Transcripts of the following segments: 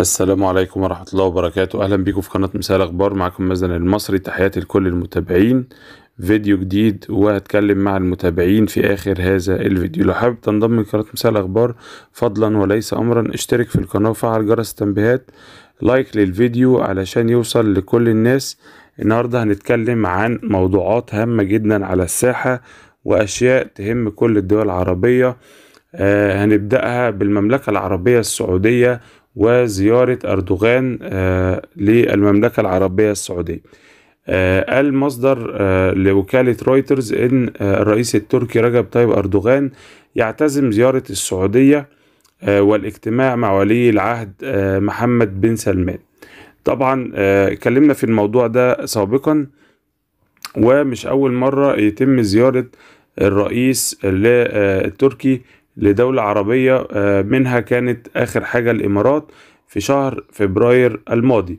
السلام عليكم ورحمة الله وبركاته أهلا بيكم في قناة مساء الأخبار معكم مازن المصري تحياتي لكل المتابعين فيديو جديد وهتكلم مع المتابعين في آخر هذا الفيديو لو حابب تنضم لقناة مساء الأخبار فضلا وليس أمرا اشترك في القناة وفعل جرس التنبيهات لايك للفيديو علشان يوصل لكل الناس النهاردة هنتكلم عن موضوعات هامة جدا على الساحة وأشياء تهم كل الدول العربية آه، هنبدأها بالمملكة العربية السعودية وزيارة أردوغان آه، للمملكة العربية السعودية آه، قال مصدر آه، لوكالة رويترز إن الرئيس التركي رجب طيب أردوغان يعتزم زيارة السعودية والاجتماع مع ولي العهد محمد بن سلمان طبعا اتكلمنا في الموضوع ده سابقا ومش أول مرة يتم زيارة الرئيس التركي لدولة عربية آه، منها كانت آخر حاجة الإمارات في شهر فبراير الماضي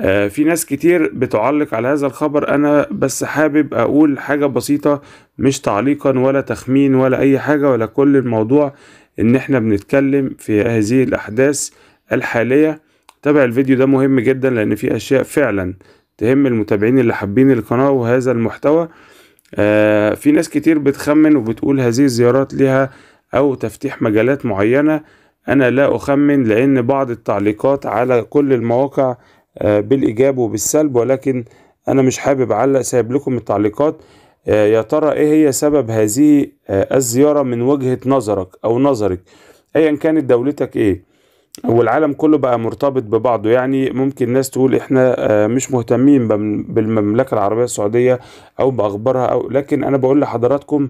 آه، في ناس كتير بتعلق على هذا الخبر أنا بس حابب أقول حاجة بسيطة مش تعليقا ولا تخمين ولا أي حاجة ولا كل الموضوع إن إحنا بنتكلم في هذه الأحداث الحالية تابع الفيديو ده مهم جدا لأن في أشياء فعلا تهم المتابعين اللي حابين القناة وهذا المحتوى آه، في ناس كتير بتخمن وبتقول هذه الزيارات لها أو تفتيح مجالات معينة أنا لا أخمن لأن بعض التعليقات على كل المواقع آه، بالإيجاب وبالسلب ولكن أنا مش حابب أعلق سايب لكم التعليقات آه، يا ترى إيه هي سبب هذه آه، الزيارة من وجهة نظرك أو نظرك أيا كانت دولتك إيه والعالم كله بقى مرتبط ببعضه يعني ممكن ناس تقول احنا مش مهتمين بالمملكة العربية السعودية او باخبارها او لكن انا بقول لحضراتكم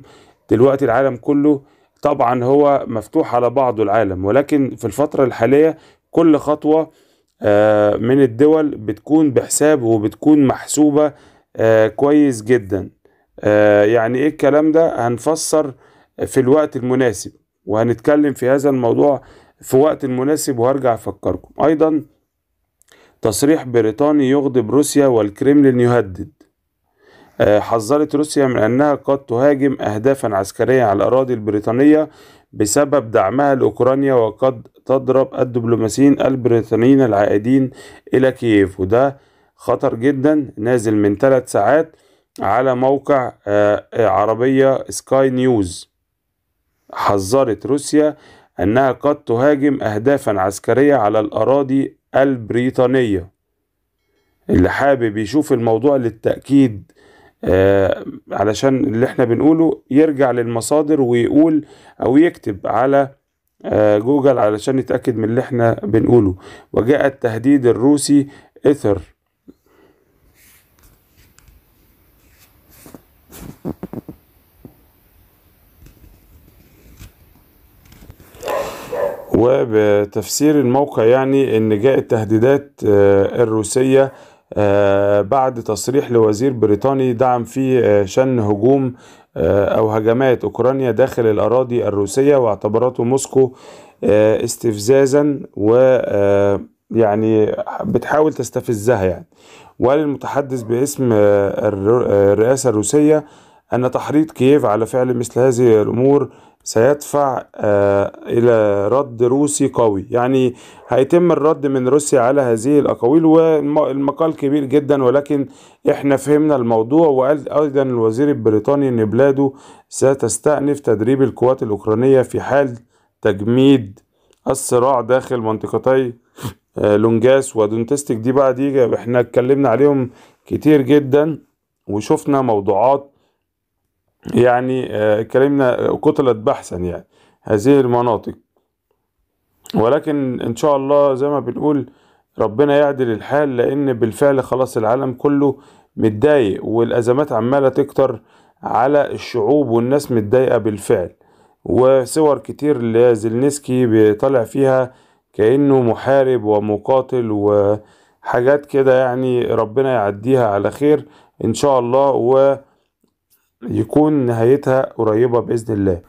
دلوقتي العالم كله طبعا هو مفتوح على بعضه العالم ولكن في الفترة الحالية كل خطوة آه، من الدول بتكون بحساب وبتكون محسوبة آه، كويس جدا آه، يعني ايه الكلام ده هنفسر في الوقت المناسب وهنتكلم في هذا الموضوع في وقت المناسب وهرجع أفكركم أيضا تصريح بريطاني يغضب روسيا والكرملين يهدد آه، حذرت روسيا من أنها قد تهاجم أهدافا عسكرية على الأراضي البريطانية بسبب دعمها لأوكرانيا وقد تضرب الدبلوماسيين البريطانيين العائدين إلى كييف وده خطر جدا نازل من ثلاث ساعات على موقع آه، عربية سكاي نيوز حذرت روسيا أنها قد تهاجم أهدافا عسكرية على الأراضي البريطانية اللي حابب يشوف الموضوع للتأكيد آه، علشان اللي احنا بنقوله يرجع للمصادر ويقول او يكتب على آه، جوجل علشان يتأكد من اللي احنا بنقوله وجاء التهديد الروسي إثر وبتفسير الموقع يعني ان جاء التهديدات آه، الروسية آه، بعد تصريح لوزير بريطاني دعم فيه آه، شن هجوم آه، أو هجمات أوكرانيا داخل الأراضي الروسية واعتبرته موسكو استفزازا و يعني بتحاول تستفزها يعني وقال المتحدث باسم الرئاسة الروسية أن تحريض كييف على فعل مثل هذه الأمور سيدفع آه، إلى رد روسي قوي يعني هيتم الرد من روسيا على هذه الأقاويل والمقال كبير جدا ولكن احنا فهمنا الموضوع وقال أيضا الوزير البريطاني أن بلاده ستستأنف تدريب القوات الأوكرانية في حال تجميد الصراع داخل منطقتي آه، لونجاس ودونتستك دي بقى دي احنا اتكلمنا عليهم كتير جدا وشفنا موضوعات يعني اتكلمنا آه، كتلت بحثا يعني هذه المناطق ولكن ان شاء الله زي ما بنقول ربنا يعدل الحال لان بالفعل خلاص العالم كله متضايق والازمات عماله تكتر على الشعوب والناس متضايقه بالفعل وصور كتير لزلنسكي بيطلع فيها كانه محارب ومقاتل وحاجات كده يعني ربنا يعديها على خير ان شاء الله و يكون نهايتها قريبة بإذن الله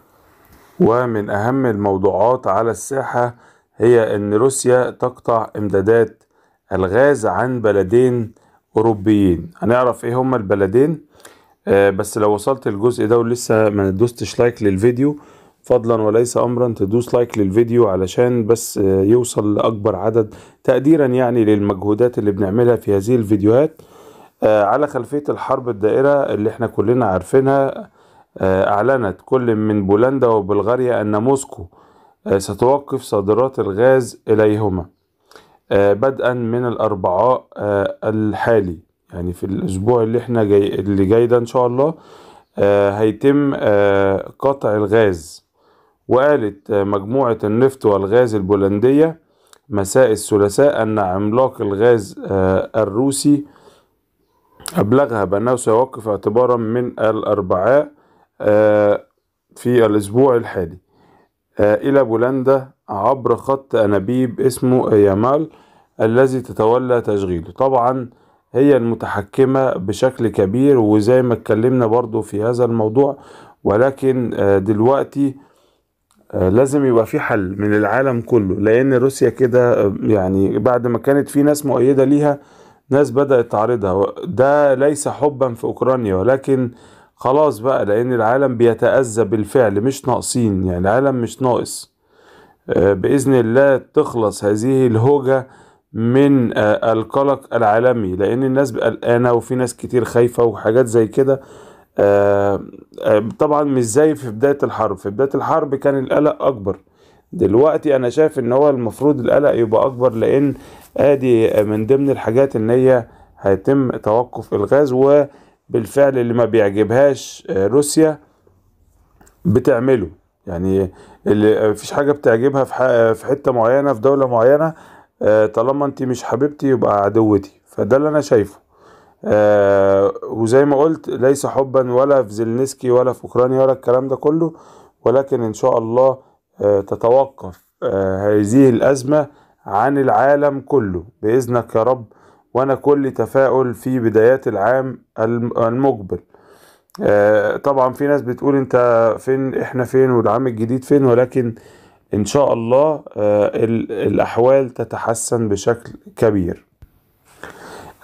ومن أهم الموضوعات على الساحة هي أن روسيا تقطع إمدادات الغاز عن بلدين أوروبيين هنعرف إيه هما البلدين آه بس لو وصلت الجزء ده ولسه ما دوستش لايك للفيديو فضلا وليس امرا تدوس لايك للفيديو علشان بس آه، يوصل لاكبر عدد تقديرا يعني للمجهودات اللي بنعملها في هذه الفيديوهات آه، على خلفية الحرب الدائرة اللي احنا كلنا عارفينها آه، أعلنت كل من بولندا وبلغاريا أن موسكو آه، ستوقف صادرات الغاز إليهما بدءا من الأربعاء الحالي يعني في الأسبوع اللي احنا جاي اللي جاي ده إن شاء الله هيتم قطع الغاز وقالت مجموعة النفط والغاز البولندية مساء الثلاثاء أن عملاق الغاز الروسي أبلغها بأنه سيوقف اعتبارا من الأربعاء آه، في الأسبوع الحالي آه، إلى بولندا عبر خط أنابيب اسمه يامال الذي تتولى تشغيله طبعا هي المتحكمة بشكل كبير وزي ما اتكلمنا برضو في هذا الموضوع ولكن آه، دلوقتي لازم يبقى في حل من العالم كله لأن روسيا كده يعني بعد ما كانت في ناس مؤيدة ليها ناس بدأت تعرضها ده ليس حبا في أوكرانيا ولكن خلاص بقى لأن العالم بيتأذى بالفعل مش ناقصين يعني العالم مش ناقص آه، بإذن الله تخلص هذه الهوجة من آه، القلق العالمي لأن الناس قلقانة وفي ناس كتير خايفة وحاجات زي كده آه، طبعا مش زي في بداية الحرب في بداية الحرب كان القلق أكبر دلوقتي انا شايف ان هو المفروض القلق يبقى اكبر لان ادي من ضمن الحاجات ان هي هيتم توقف الغاز وبالفعل اللي ما بيعجبهاش آه، روسيا بتعمله يعني اللي مفيش حاجه بتعجبها في حته معينه في دوله معينه آه، طالما انت مش حبيبتي يبقى عدوتي فده اللي انا شايفه آه وزي ما قلت ليس حبا ولا في زلنسكي ولا في اوكرانيا ولا الكلام ده كله ولكن ان شاء الله آه تتوقف آه هذه الازمه عن العالم كله بإذنك يا رب وأنا كل تفاؤل في بدايات العام المقبل آه، طبعا في ناس بتقول انت فين احنا فين والعام الجديد فين ولكن ان شاء الله آه، الاحوال تتحسن بشكل كبير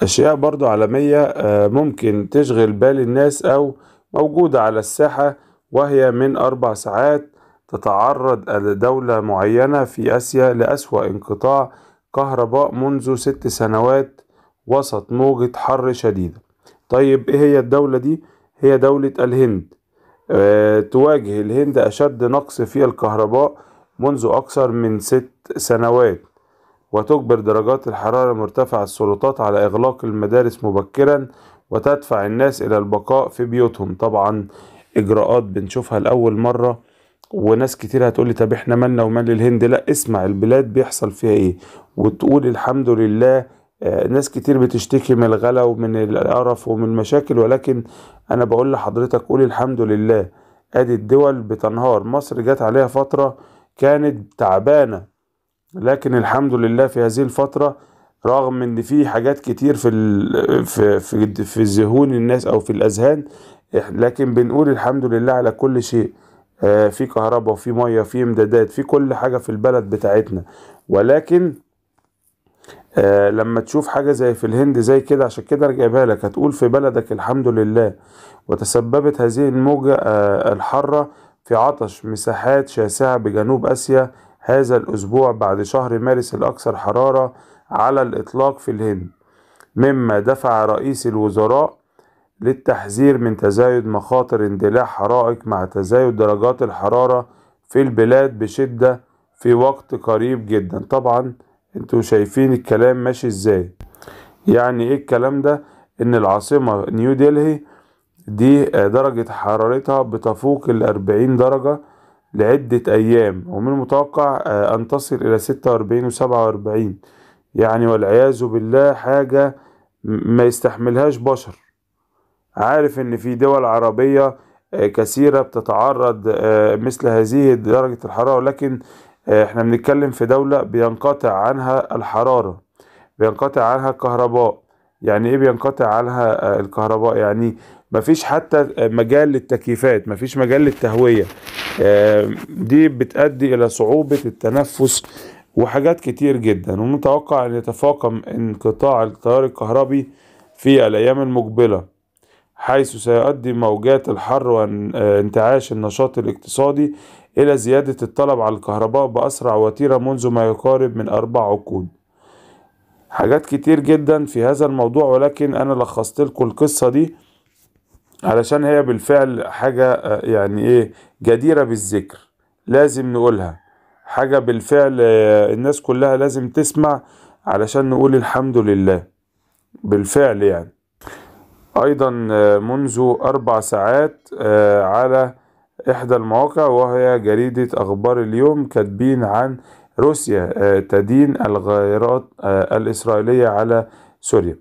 اشياء برضو عالمية آه، ممكن تشغل بال الناس او موجودة على الساحة وهي من اربع ساعات تتعرض دولة معينة في آسيا لأسوأ انقطاع كهرباء منذ ست سنوات وسط موجة حر شديدة طيب ايه هي الدولة دي؟ هي دولة الهند أه تواجه الهند أشد نقص في الكهرباء منذ أكثر من ست سنوات وتجبر درجات الحرارة مرتفعة السلطات على إغلاق المدارس مبكرا وتدفع الناس إلى البقاء في بيوتهم طبعا إجراءات بنشوفها لأول مرة وناس كتير هتقول لي طب احنا مالنا ومال الهند لا اسمع البلاد بيحصل فيها ايه وتقول الحمد لله آه، ناس كتير بتشتكي من الغلا ومن القرف ومن المشاكل ولكن انا بقول لحضرتك قول الحمد لله ادي الدول بتنهار مصر جت عليها فترة كانت تعبانة لكن الحمد لله في هذه الفترة رغم ان في حاجات كتير في في في, في ذهون الناس او في الاذهان لكن بنقول الحمد لله على كل شيء آه، في كهرباء وفي ميه وفي امدادات في كل حاجه في البلد بتاعتنا ولكن آه لما تشوف حاجة زي في الهند زي كده عشان كده جايبها لك هتقول في بلدك الحمد لله وتسببت هذه الموجة آه الحارة في عطش مساحات شاسعة بجنوب آسيا هذا الأسبوع بعد شهر مارس الأكثر حرارة على الإطلاق في الهند مما دفع رئيس الوزراء للتحذير من تزايد مخاطر اندلاع حرائق مع تزايد درجات الحرارة في البلاد بشدة في وقت قريب جدا طبعا انتوا شايفين الكلام ماشي ازاي يعني ايه الكلام ده ان العاصمة نيو ديلهي دي درجة حرارتها بتفوق الأربعين درجة لعدة أيام ومن المتوقع آه، أن تصل إلى ستة وأربعين وسبعة وأربعين يعني والعياذ بالله حاجة ما يستحملهاش بشر عارف ان في دول عربية آه، كثيرة بتتعرض آه، مثل هذه درجة الحرارة ولكن آه، احنا بنتكلم في دولة بينقطع عنها الحرارة بينقطع عنها الكهرباء يعني ايه بينقطع عنها الكهرباء يعني مفيش حتى مجال للتكييفات مفيش مجال للتهوية دي بتؤدي الى صعوبة التنفس وحاجات كتير جدا ومتوقع ان يتفاقم انقطاع التيار الكهربي في الايام المقبله حيث سيؤدي موجات الحر وانتعاش النشاط الاقتصادي إلى زيادة الطلب على الكهرباء بأسرع وتيرة منذ ما يقارب من أربع عقود حاجات كتير جدا في هذا الموضوع ولكن أنا لخصت لكم القصة دي علشان هي بالفعل حاجة يعني إيه جديرة بالذكر لازم نقولها حاجة بالفعل الناس كلها لازم تسمع علشان نقول الحمد لله بالفعل يعني أيضا آه، منذ أربع ساعات آه، على إحدى المواقع وهي جريدة أخبار اليوم كاتبين عن روسيا آه، تدين الغائرات الإسرائيلية على سوريا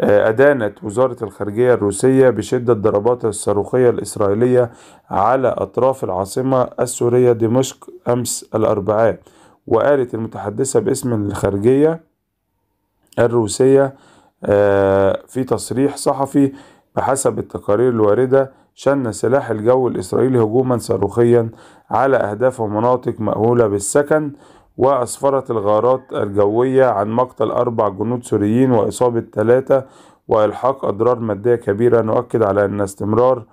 أدانت وزارة الخارجية الروسية بشدة ضربات الصاروخية الإسرائيلية على أطراف العاصمة السورية دمشق أمس الأربعاء وقالت المتحدثة باسم الخارجية الروسية آه، في تصريح صحفي بحسب التقارير الواردة شن سلاح الجو الإسرائيلي هجوما صاروخيا على أهداف ومناطق مأهولة بالسكن وأسفرت الغارات الجوية عن مقتل أربع جنود سوريين وإصابة ثلاثة وإلحاق أضرار مادية كبيرة نؤكد على أن استمرار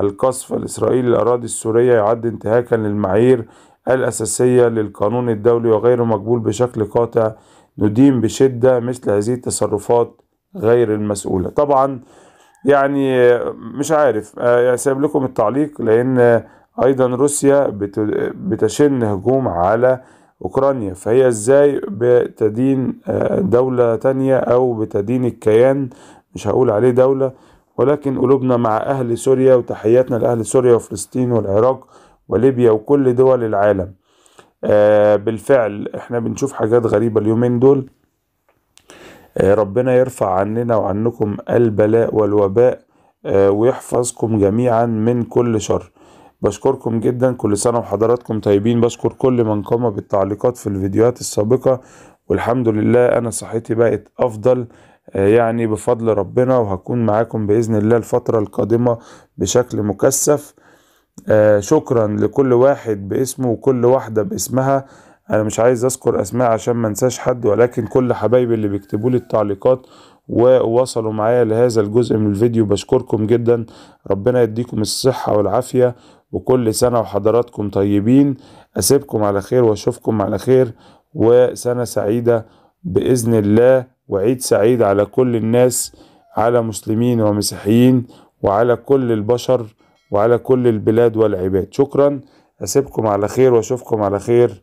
القصف الإسرائيلي للأراضي السورية يعد انتهاكا للمعايير الأساسية للقانون الدولي وغير مقبول بشكل قاطع ندين بشدة مثل هذه التصرفات غير المسؤولة طبعا يعني مش عارف آه، يعني سايب لكم التعليق لأن أيضا روسيا بتشن هجوم على أوكرانيا فهي إزاي بتدين آه، دولة تانية أو بتدين الكيان مش هقول عليه دولة ولكن قلوبنا مع أهل سوريا وتحياتنا لأهل سوريا وفلسطين والعراق وليبيا وكل دول العالم آه، بالفعل احنا بنشوف حاجات غريبة اليومين دول آه، ربنا يرفع عننا وعنكم البلاء والوباء آه، ويحفظكم جميعا من كل شر بشكركم جدا كل سنة وحضراتكم طيبين بشكر كل من قام بالتعليقات في الفيديوهات السابقة والحمد لله أنا صحتي بقت أفضل آه، يعني بفضل ربنا وهكون معاكم بإذن الله الفترة القادمة بشكل مكثف شكرا لكل واحد باسمه وكل واحدة باسمها انا مش عايز اذكر اسماء عشان ما انساش حد ولكن كل حبايبي اللي بيكتبوا لي التعليقات ووصلوا معايا لهذا الجزء من الفيديو بشكركم جدا ربنا يديكم الصحة والعافية وكل سنة وحضراتكم طيبين أسيبكم على خير وأشوفكم على خير وسنة سعيدة بإذن الله وعيد سعيد على كل الناس على مسلمين ومسيحيين وعلى كل البشر وعلى كل البلاد والعباد شكرا أسيبكم على خير وأشوفكم على خير